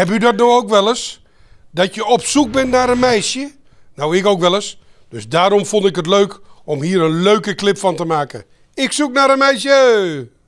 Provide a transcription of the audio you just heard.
Heb u dat nou ook wel eens? Dat je op zoek bent naar een meisje? Nou, ik ook wel eens. Dus daarom vond ik het leuk om hier een leuke clip van te maken. Ik zoek naar een meisje!